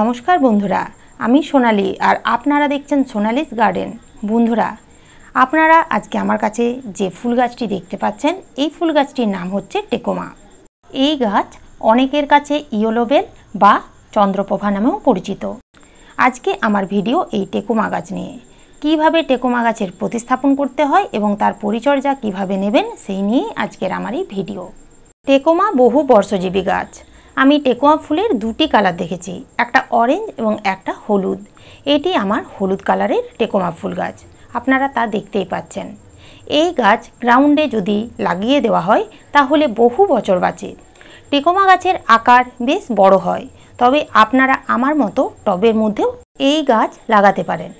নমস্কার বন্ধুরা আমি সোনালি আর আপনারা দেখছেন সোনালিস গার্ডেন বন্ধুরা আপনারা আজকে আমার কাছে যে ফুল গাছটি দেখতে পাচ্ছেন এই ফুল গাছটির নাম হচ্ছে টেকোমা এই গাছ অনেকের কাছে ইয়োলোবেল বা চন্দ্রপ্রভা নামেও পরিচিত আজকে আমার ভিডিও এই টেকোমা গাছ নিয়ে কিভাবে টেকোমা গাছের প্রতিস্থাপন করতে হয় এবং তার পরিচর্যা কিভাবে নেবেন সেই নিয়ে আজকের আমার এই ভিডিও টেকোমা বহু বর্ষজীবী গাছ আমি টেকোয়া ফুলের দুটি কালার দেখেছি একটা অরেঞ্জ এবং একটা হলুদ এটি আমার হলুদ কালারের টেকোমা ফুল গাছ আপনারা তা দেখতেই পাচ্ছেন এই গাছ গ্রাউন্ডে যদি লাগিয়ে দেওয়া হয় তাহলে বহু বছর বাঁচে টেকোমা গাছের আকার বেশ বড় হয় তবে আপনারা আমার মতো টবের মধ্যেও এই গাছ লাগাতে পারেন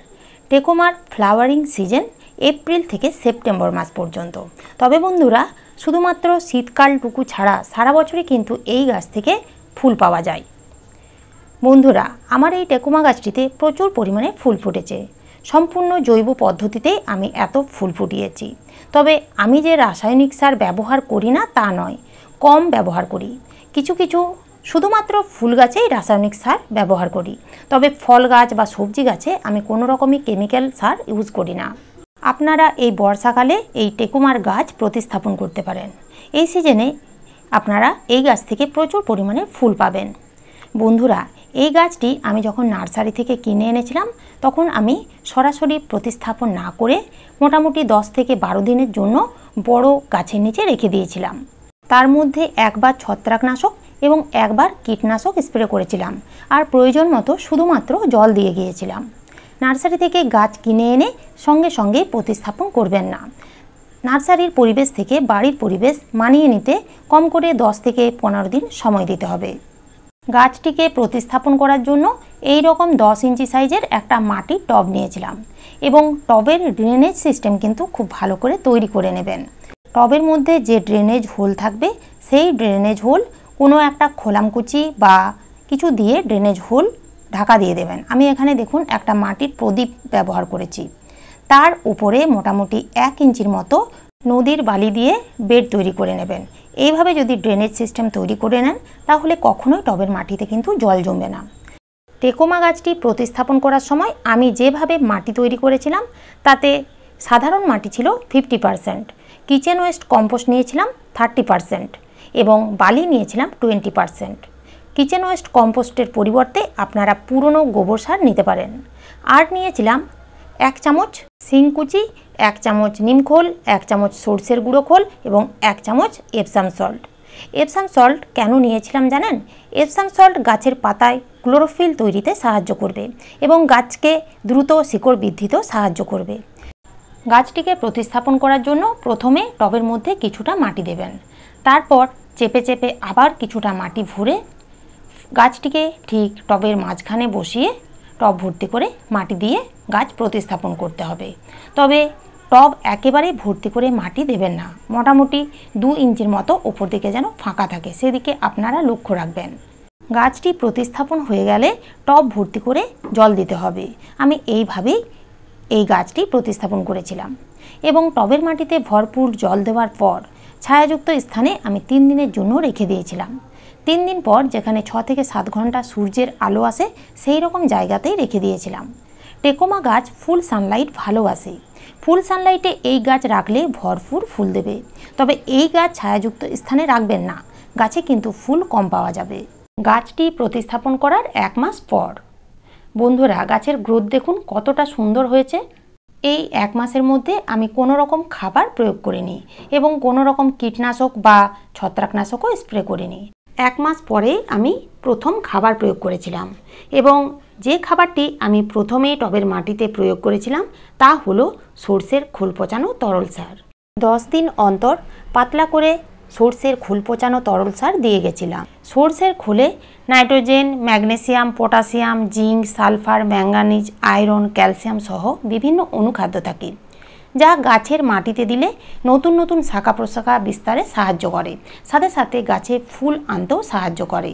টেকোমার ফ্লাওয়ারিং সিজন এপ্রিল থেকে সেপ্টেম্বর মাস পর্যন্ত তবে বন্ধুরা শুধুমাত্র শীতকালটুকু ছাড়া সারা বছরই কিন্তু এই গাছ থেকে ফুল পাওয়া যায় বন্ধুরা আমার এই টেকুমা গাছটিতে প্রচুর পরিমাণে ফুল ফুটেছে সম্পূর্ণ জৈব পদ্ধতিতে আমি এত ফুল ফুটিয়েছি তবে আমি যে রাসায়নিক সার ব্যবহার করি না তা নয় কম ব্যবহার করি কিছু কিছু শুধুমাত্র ফুল গাছেই রাসায়নিক সার ব্যবহার করি তবে ফল গাছ বা সবজি গাছে আমি কোনো রকমই কেমিক্যাল সার ইউজ করি না আপনারা এই বর্ষাকালে এই টেকুমার গাছ প্রতিস্থাপন করতে পারেন এই সিজনে আপনারা এই গাছ থেকে প্রচুর পরিমাণে ফুল পাবেন বন্ধুরা এই গাছটি আমি যখন নার্সারি থেকে কিনে এনেছিলাম তখন আমি সরাসরি প্রতিস্থাপন না করে মোটামুটি 10 থেকে বারো দিনের জন্য বড় গাছের নিচে রেখে দিয়েছিলাম তার মধ্যে একবার ছত্রাকনাশক এবং একবার কীটনাশক স্প্রে করেছিলাম আর প্রয়োজন মতো শুধুমাত্র জল দিয়ে গিয়েছিলাম নার্সারি থেকে গাছ কিনে এনে সঙ্গে সঙ্গে প্রতিস্থাপন করবেন না নার্সারির পরিবেশ থেকে বাড়ির পরিবেশ মানিয়ে নিতে কম করে দশ থেকে পনেরো দিন সময় দিতে হবে গাছটিকে প্রতিস্থাপন করার জন্য এই রকম দশ ইঞ্চি সাইজের একটা মাটির টব নিয়েছিলাম এবং টবের ড্রেনেজ সিস্টেম কিন্তু খুব ভালো করে তৈরি করে নেবেন টবের মধ্যে যে ড্রেনেজ হোল থাকবে সেই ড্রেনেজ হোল কোনো একটা খোলামকুচি বা কিছু দিয়ে ড্রেনেজ হোল ঢাকা দিয়ে দেবেন আমি এখানে দেখুন একটা মাটির প্রদীপ ব্যবহার করেছি তার উপরে মোটামুটি এক ইঞ্চির মতো নদীর বালি দিয়ে বেড তৈরি করে নেবেন এইভাবে যদি ড্রেনেজ সিস্টেম তৈরি করে নেন তাহলে কখনোই টবের মাটিতে কিন্তু জল জমবে না টেকোমা গাছটি প্রতিস্থাপন করার সময় আমি যেভাবে মাটি তৈরি করেছিলাম তাতে সাধারণ মাটি ছিল fifty percent kitchen waste compost নিয়েছিলাম থার্টি পারসেন্ট এবং বালি নিয়েছিলাম টোয়েন্টি পারসেন্ট কিচেন ওয়েস্ট কম্পোস্টের পরিবর্তে আপনারা পুরনো গোবর সার নিতে পারেন আর নিয়েছিলাম এক চামচ সিংকুচি এক চামচ নিমখোল এক চামচ সর্ষের গুঁড়ো খোল এবং এক চামচ এপসাম সল্ট এপসাম সল্ট কেন নিয়েছিলাম জানেন এপসাম সল্ট গাছের পাতায় ক্লোরোফিল তৈরিতে সাহায্য করবে এবং গাছকে দ্রুত শিকড় বৃদ্ধিতেও সাহায্য করবে গাছটিকে প্রতিস্থাপন করার জন্য প্রথমে টবের মধ্যে কিছুটা মাটি দেবেন তারপর চেপে চেপে আবার কিছুটা মাটি ভরে গাছটিকে ঠিক টবের মাঝখানে বসিয়ে টব ভর্তি করে মাটি দিয়ে গাছ প্রতিস্থাপন করতে হবে তবে টব একেবারে ভর্তি করে মাটি দেবেন না মোটামুটি দু ইঞ্চির মতো ওপর দিকে যেন ফাঁকা থাকে সেদিকে আপনারা লক্ষ্য রাখবেন গাছটি প্রতিস্থাপন হয়ে গেলে টব ভর্তি করে জল দিতে হবে আমি এইভাবেই এই গাছটি প্রতিস্থাপন করেছিলাম এবং টবের মাটিতে ভরপুর জল দেওয়ার পর ছায়াযুক্ত স্থানে আমি তিন দিনের জন্য রেখে দিয়েছিলাম তিন দিন পর যেখানে ছ থেকে সাত ঘন্টা সূর্যের আলো আসে সেই রকম জায়গাতেই রেখে দিয়েছিলাম টেকোমা গাছ ফুল সানলাইট ভালোবাসে ফুল সানলাইটে এই গাছ রাখলে ভরপুর ফুল দেবে তবে এই গাছ ছায়াযুক্ত স্থানে রাখবেন না গাছে কিন্তু ফুল কম পাওয়া যাবে গাছটি প্রতিস্থাপন করার এক মাস পর বন্ধুরা গাছের গ্রোথ দেখুন কতটা সুন্দর হয়েছে এই এক মাসের মধ্যে আমি কোনো রকম খাবার প্রয়োগ করিনি এবং কোনো রকম কীটনাশক বা ছত্রাকনাশকও স্প্রে করিনি এক মাস পরে আমি প্রথম খাবার প্রয়োগ করেছিলাম এবং যে খাবারটি আমি প্রথমে টবের মাটিতে প্রয়োগ করেছিলাম তা হলো সর্ষের খোল পচানো তরল সার দশ দিন অন্তর পাতলা করে সর্ষের খোল পচানো তরল সার দিয়ে গেছিলাম সর্ষের খোলে nitrogen magnesium potassium zinc sulphur manganese iron calcium সহ বিভিন্ন অনুখাদ্য থাকে যা গাছের মাটিতে দিলে নতুন নতুন শাখা প্রশাখা বিস্তারে সাহায্য করে সাথে সাথে গাছে ফুল আনতেও সাহায্য করে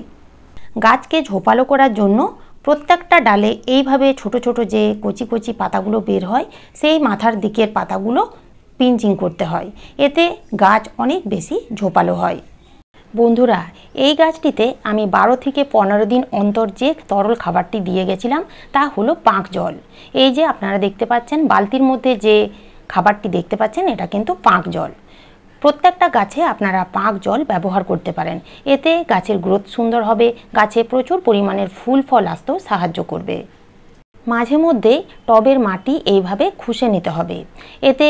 গাছকে ঝোপালো করার জন্য প্রত্যেকটা ডালে এইভাবে ছোট ছোট যে কচি কচি পাতাগুলো বের হয় সেই মাথার দিকের পাতাগুলো পিঞ্চিং করতে হয় এতে গাছ অনেক বেশি ঝোপালো হয় বন্ধুরা এই গাছটিতে আমি বারো থেকে পনেরো দিন অন্তর যে তরল খাবারটি দিয়ে গেছিলাম তা হলো পাঁক জল এই যে আপনারা দেখতে পাচ্ছেন বালতির মধ্যে যে খাবারটি দেখতে পাচ্ছেন এটা কিন্তু পাঁক জল প্রত্যেকটা গাছে আপনারা পাঁক জল ব্যবহার করতে পারেন এতে গাছের গ্রোথ সুন্দর হবে গাছে প্রচুর পরিমাণের ফুল ফল আসতেও সাহায্য করবে মাঝে মধ্যে টবের মাটি এইভাবে খুশে নিতে হবে এতে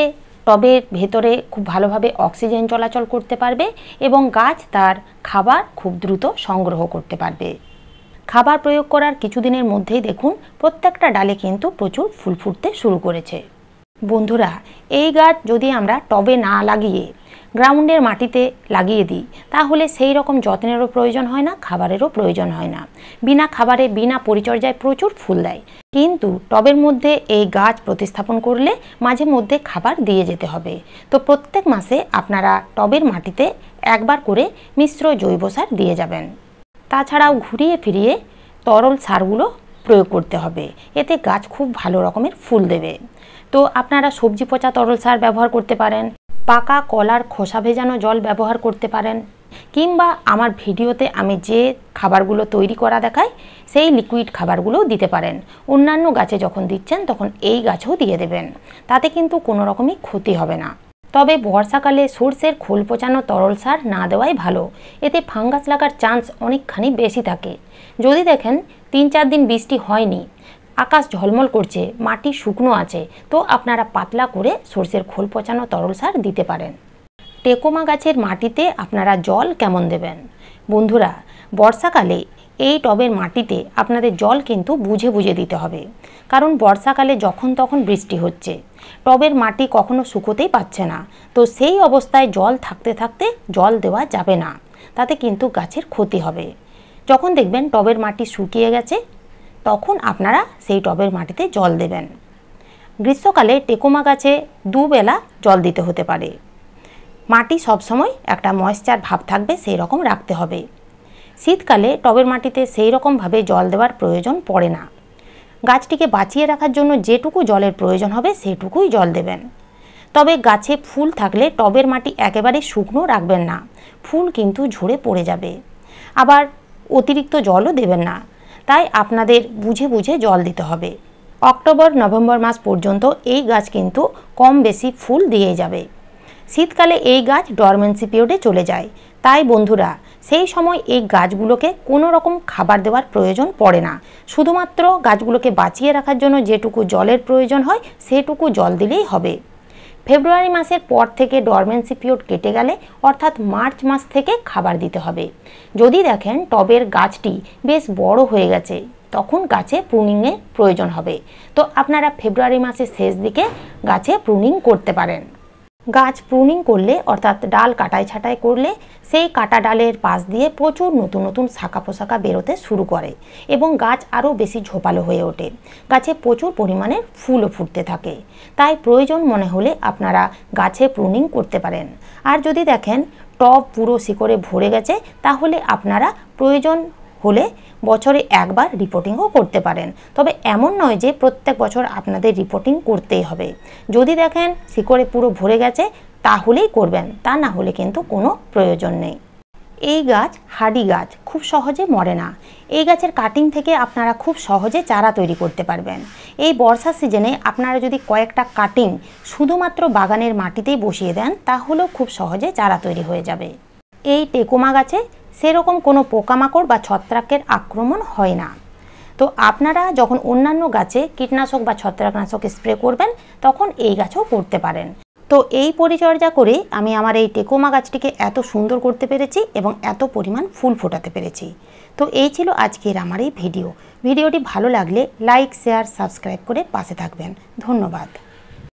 টবের ভেতরে খুব ভালোভাবে অক্সিজেন চলাচল করতে পারবে এবং গাছ তার খাবার খুব দ্রুত সংগ্রহ করতে পারবে খাবার প্রয়োগ করার কিছুদিনের মধ্যেই দেখুন প্রত্যেকটা ডালে কিন্তু প্রচুর ফুল ফুটতে শুরু করেছে বন্ধুরা এই গাছ যদি আমরা টবে না লাগিয়ে গ্রাউন্ডের মাটিতে লাগিয়ে দিই তাহলে সেই রকম যত্নেরও প্রয়োজন হয় না খাবারেরও প্রয়োজন হয় না বিনা খাবারে বিনা পরিচর্যায় প্রচুর ফুল দেয় কিন্তু টবের মধ্যে এই গাছ প্রতিস্থাপন করলে মাঝে মধ্যে খাবার দিয়ে যেতে হবে তো প্রত্যেক মাসে আপনারা টবের মাটিতে একবার করে মিশ্র জৈব সার দিয়ে যাবেন তাছাড়াও ঘুরিয়ে ফিরিয়ে তরল সারগুলো প্রয়োগ করতে হবে এতে গাছ খুব ভালো রকমের ফুল দেবে তো আপনারা সবজি পচা তরল সার ব্যবহার করতে পারেন পাকা কলার খোসা ভেজানো জল ব্যবহার করতে পারেন কিংবা আমার ভিডিওতে আমি যে খাবারগুলো তৈরি করা দেখাই সেই লিকুইড খাবারগুলোও দিতে পারেন অন্যান্য গাছে যখন দিচ্ছেন তখন এই গাছও দিয়ে দেবেন তাতে কিন্তু কোনো রকমই ক্ষতি হবে না তবে বর্ষাকালে সর্ষের খোল পচানো তরল সার না দেওয়াই ভালো এতে ফাঙ্গাস লাগার চান্স অনেকখানি বেশি থাকে যদি দেখেন তিন চার দিন বৃষ্টি হয়নি আকাশ ঝলমল করছে মাটি শুকনো আছে তো আপনারা পাতলা করে সর্ষের খোল পচানো তরল সার দিতে পারেন টেকোমা গাছের মাটিতে আপনারা জল কেমন দেবেন বন্ধুরা বর্ষাকালে এই টবের মাটিতে আপনাদের জল কিন্তু বুঝে বুঝে দিতে হবে কারণ বর্ষাকালে যখন তখন বৃষ্টি হচ্ছে টবের মাটি কখনো শুকোতেই পাচ্ছে না তো সেই অবস্থায় জল থাকতে থাকতে জল দেওয়া যাবে না তাতে কিন্তু গাছের ক্ষতি হবে যখন দেখবেন টবের মাটি শুকিয়ে গেছে তখন আপনারা সেই টবের মাটিতে জল দেবেন গ্রীষ্মকালে টেকোমা গাছে দুবেলা জল দিতে হতে পারে মাটি সবসময় একটা ময়েশ্চার ভাব থাকবে সেই রকম রাখতে হবে শীতকালে টবের মাটিতে সেই রকমভাবে জল দেওয়ার প্রয়োজন পড়ে না গাছটিকে বাঁচিয়ে রাখার জন্য যেটুকু জলের প্রয়োজন হবে সেটুকুই জল দেবেন তবে গাছে ফুল থাকলে টবের মাটি একেবারে শুকনো রাখবেন না ফুল কিন্তু ঝরে পড়ে যাবে আবার অতিরিক্ত জলও দেবেন না তাই আপনাদের বুঝে বুঝে জল দিতে হবে অক্টোবর নভেম্বর মাস পর্যন্ত এই গাছ কিন্তু কম বেশি ফুল দিয়ে যাবে শীতকালে এই গাছ ডরমেন্সি পিরিয়ডে চলে যায় তাই বন্ধুরা সেই সময় এই গাছগুলোকে কোনো রকম খাবার দেওয়ার প্রয়োজন পড়ে না শুধুমাত্র গাছগুলোকে বাঁচিয়ে রাখার জন্য যেটুকু জলের প্রয়োজন হয় সেটুকু জল দিলেই হবে ফেব্রুয়ারি মাসের পর থেকে ডরমেন্সি পিরিয়ড কেটে গেলে অর্থাৎ মার্চ মাস থেকে খাবার দিতে হবে যদি দেখেন টবের গাছটি বেশ বড় হয়ে গেছে তখন গাছে প্রুনিংয়ের প্রয়োজন হবে তো আপনারা ফেব্রুয়ারি মাসের শেষ দিকে গাছে প্রুনিং করতে পারেন গাছ প্রুনিং করলে অর্থাৎ ডাল কাটাই ছাটাই করলে সেই কাটা ডালের পাশ দিয়ে প্রচুর নতুন নতুন শাখা পোশাখা বেরোতে শুরু করে এবং গাছ আরও বেশি ঝোপালো হয়ে ওঠে গাছে প্রচুর পরিমাণে ফুলও ফুটতে থাকে তাই প্রয়োজন মনে হলে আপনারা গাছে প্রুনিং করতে পারেন আর যদি দেখেন টব পুরো শিকড়ে ভরে গেছে তাহলে আপনারা প্রয়োজন হলে বছরে একবার রিপোর্টিংও করতে পারেন তবে এমন নয় যে প্রত্যেক বছর আপনাদের রিপোর্টিং করতেই হবে যদি দেখেন শিকড়ে পুরো ভরে গেছে তাহলেই করবেন তা না হলে কিন্তু কোনো প্রয়োজন নেই এই গাছ হাড়ি গাছ খুব সহজে মরে না এই গাছের কাটিং থেকে আপনারা খুব সহজে চারা তৈরি করতে পারবেন এই বর্ষার সিজনে আপনারা যদি কয়েকটা কাটিং শুধুমাত্র বাগানের মাটিতেই বসিয়ে দেন তাহলেও খুব সহজে চারা তৈরি হয়ে যাবে এই টেকোমা গাছে সেরকম কোনো পোকামাকড় বা ছত্রাকের আক্রমণ হয় না তো আপনারা যখন অন্যান্য গাছে কীটনাশক বা ছত্রাকনাশক স্প্রে করবেন তখন এই গাছও করতে পারেন তো এই পরিচর্যা করে আমি আমার এই টেকোমা গাছটিকে এত সুন্দর করতে পেরেছি এবং এত পরিমাণ ফুল ফোটাতে পেরেছি তো এই ছিল আজকের আমার এই ভিডিও ভিডিওটি ভালো লাগলে লাইক শেয়ার সাবস্ক্রাইব করে পাশে থাকবেন ধন্যবাদ